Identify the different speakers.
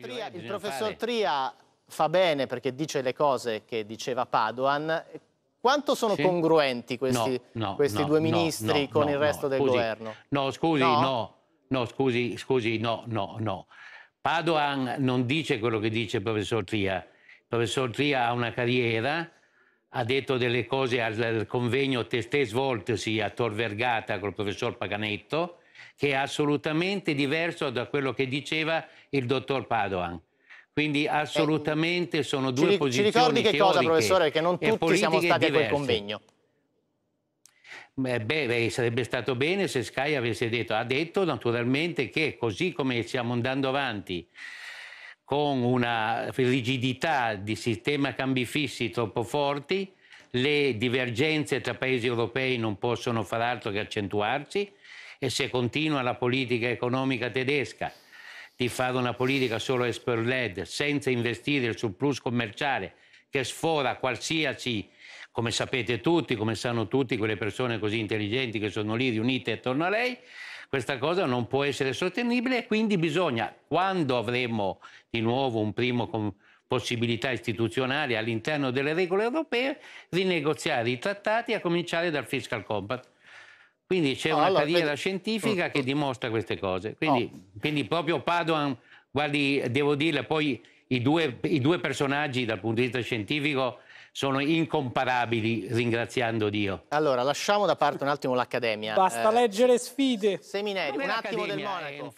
Speaker 1: Tria, eh, il professor fare... Tria fa bene perché dice le cose che diceva Padoan. Quanto sono sì? congruenti questi, no, no, questi no, due ministri con il resto del scusi, governo?
Speaker 2: No, scusi, no, no, scusi, scusi, no, no, no. Padoan non dice quello che dice il professor Tria. Il professor Tria ha una carriera, ha detto delle cose al, convegno testé svoltosi a Tor Vergata col professor Paganetto, che è assolutamente diverso da quello che diceva il dottor Padoan. Quindi assolutamente eh, sono due ci, posizioni Ci ricordi che cosa, professore, che non tutti siamo stati diverse. a quel convegno? Beh, beh, sarebbe stato bene se Sky avesse detto, ha detto naturalmente che così come stiamo andando avanti con una rigidità di sistema cambi fissi troppo forti, le divergenze tra paesi europei non possono far altro che accentuarsi e se continua la politica economica tedesca di fare una politica solo export-led senza investire il surplus commerciale che sfora qualsiasi, come sapete tutti, come sanno tutti quelle persone così intelligenti che sono lì riunite attorno a lei, questa cosa non può essere sostenibile e quindi bisogna, quando avremo di nuovo un primo possibilità istituzionale all'interno delle regole europee, rinegoziare i trattati a cominciare dal fiscal compact. Quindi c'è una allora, carriera vedi... scientifica che dimostra queste cose. Quindi, no. quindi proprio Padoan, guardi, devo dire, poi i due, i due personaggi dal punto di vista scientifico sono incomparabili ringraziando Dio.
Speaker 1: Allora, lasciamo da parte un attimo l'accademia. Basta eh, leggere sfide. Seminari, un attimo del
Speaker 2: Monaco.